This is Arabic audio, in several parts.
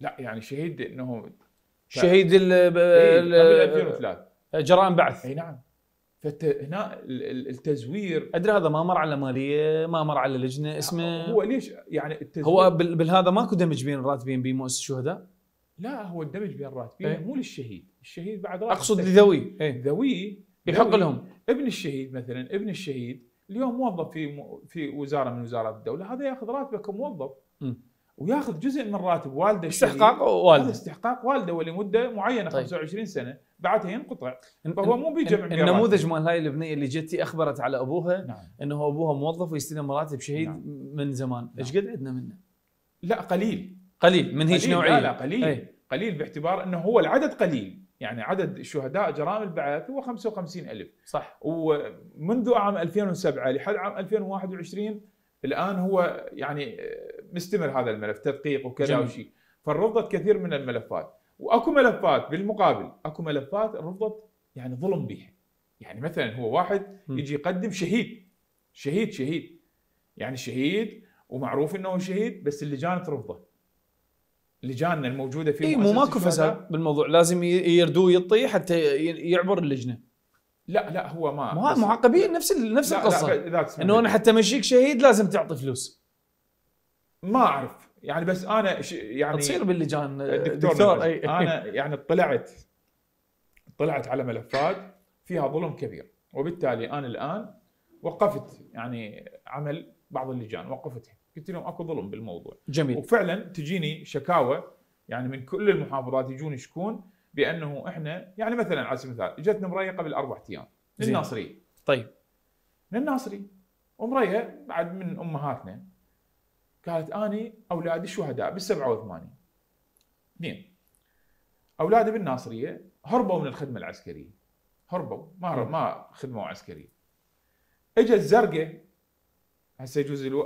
لا يعني شهيد انه شهيد ال إيه 2003 آه، جرائم بعث اي نعم فهنا التزوير ادري هذا ما مر على ماليه ما مر على لجنه اسمه آه، هو ليش يعني التزوير هو بالهذا ماكو دمج بين الراتبين بمؤسسه الشهداء لا هو الدمج بين الراتبين ايه؟ مو للشهيد الشهيد بعد راتب اقصد لذوي ايه؟ ذوي يحق لهم ابن الشهيد مثلا ابن الشهيد اليوم موظف في في وزاره من وزارات الدوله هذا ياخذ راتبه كموظف م. وياخذ جزء من راتب والده استحقاق والده استحقاق والده ولمده معينه طيب. 25 سنه بعدها ينقطع فهو مو بيجمع النموذج مال هاي البنيه اللي جتي اخبرت على ابوها نعم. انه ابوها موظف ويستلم راتب شهيد نعم. من زمان ايش نعم. قد عندنا منه لا قليل قليل من هيك نوعيه لا, لا قليل أي. قليل باعتبار انه هو العدد قليل يعني عدد شهداء جرائم البعث هو 55 ألف صح ومنذ عام 2007 لحد عام 2021 الان هو يعني آه، مستمر هذا الملف تدقيق وكذا وشيء فرفضت كثير من الملفات واكو ملفات بالمقابل اكو ملفات رفضت يعني ظلم بها يعني مثلا هو واحد يجي يقدم شهيد شهيد شهيد يعني شهيد ومعروف انه شهيد بس اللجان ترفضه لجاننا الموجوده في اي مو ماكو فساد بالموضوع لازم يردوه يطيح حتى يعبر اللجنه لا لا هو ما مع... معاقبين نفس نفس لا القصه لا انه انا حتى مشيك شهيد لازم تعطي فلوس ما اعرف يعني بس انا ش... يعني تصير باللجان الدكتور دكتور أي. انا يعني اطلعت اطلعت على ملفات فيها ظلم كبير وبالتالي انا الان وقفت يعني عمل بعض اللجان وقفتها قلت لهم اكو ظلم بالموضوع جميل وفعلا تجيني شكاوى يعني من كل المحافظات يجون يشكون بانه احنا يعني مثلا على سبيل المثال اجتنا مرايه قبل اربع ايام من الناصري طيب من الناصري ومرايه بعد من امهاتنا قالت اني اولادي شهداء بال 87 اثنين اولادي بالناصريه هربوا من الخدمه العسكريه هربوا ما هرب ما خدموا عسكريه اجت زرقه هسه يجوز الو...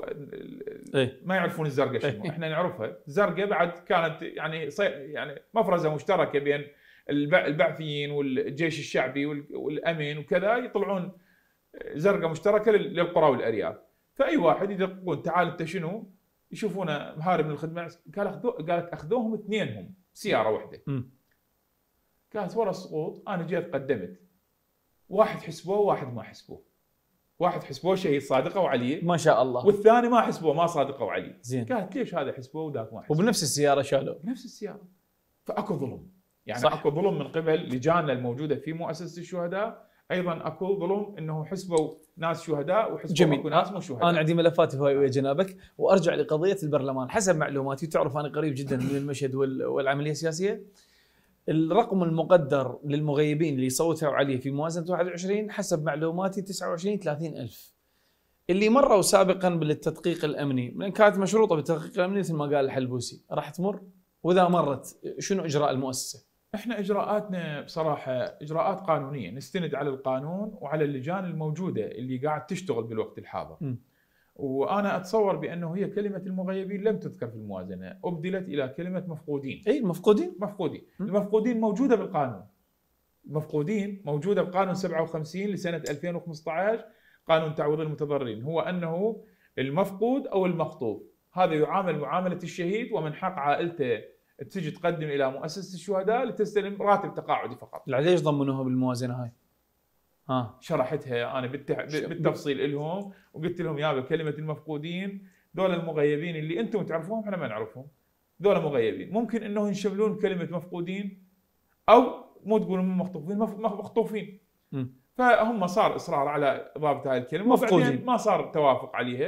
إيه؟ ما يعرفون الزرقاء شنو إيه. احنا نعرفها الزرقاء بعد كانت يعني صي... يعني مفرزه مشتركه بين البعثيين والجيش الشعبي والامن وكذا يطلعون زرقاء مشتركه للقرى والارياف فاي واحد يدققون تعال انت شنو يشوفونه مهارب من الخدمه قال أخذو قالت اخذوهم اثنينهم سياره واحده قالت ورا السقوط انا جيت قدمت واحد حسبوه وواحد ما حسبوه واحد حسبوه شهيد صادقه وعلي ما شاء الله والثاني ما حسبوه ما صادقه وعلي زين قالت ليش هذا حسبوه وذاك ما حسبوه وبنفس السياره شالوه بنفس السياره فاكو ظلم يعني صح. اكو ظلم من قبل لجاننا الموجوده في مؤسسه الشهداء ايضا اكو ظلم انه حسبوا ناس شهداء وحسبوا جميل. اكو ناس مو شهداء انا عندي ملفات هواي ويا جنابك وارجع لقضيه البرلمان حسب معلوماتي تعرف انا قريب جدا من المشهد والعمليه السياسيه الرقم المقدر للمغيبين اللي صوتوا عليه في موازنة 21 حسب معلوماتي 29 30 ألف اللي مروا سابقا بالتدقيق الأمني لأن كانت مشروطة بالتدقيق الأمني مثل ما قال الحلبوسي راح تمر وإذا مرت شنو إجراء المؤسسة؟ احنا اجراءاتنا بصراحه اجراءات قانونيه نستند على القانون وعلى اللجان الموجوده اللي قاعد تشتغل بالوقت الحاضر. م. وانا اتصور بانه هي كلمه المغيبين لم تذكر في الموازنه ابدلت الى كلمه مفقودين اي مفقودين مفقودين المفقودين موجوده بالقانون المفقودين موجوده بقانون 57 لسنه 2015 قانون تعويض المتضررين هو انه المفقود او المخطوف هذا يعامل معامله الشهيد ومن حق عائلته تجي تقدم الى مؤسسه الشهداء لتستلم راتب تقاعدي فقط. ليش ضمنوها بالموازنه هاي؟ آه. شرحتها انا يعني بالتح... بالتفصيل لهم وقلت لهم يا كلمه المفقودين دول المغيبين اللي انتم تعرفوهم احنا ما نعرفهم دول مغيبين ممكن انه ينشملون كلمه مفقودين او مو تقولون مو مخطوفين مخطوفين فهم صار اصرار على ضابط هاي الكلمه مفقودين ما صار توافق عليها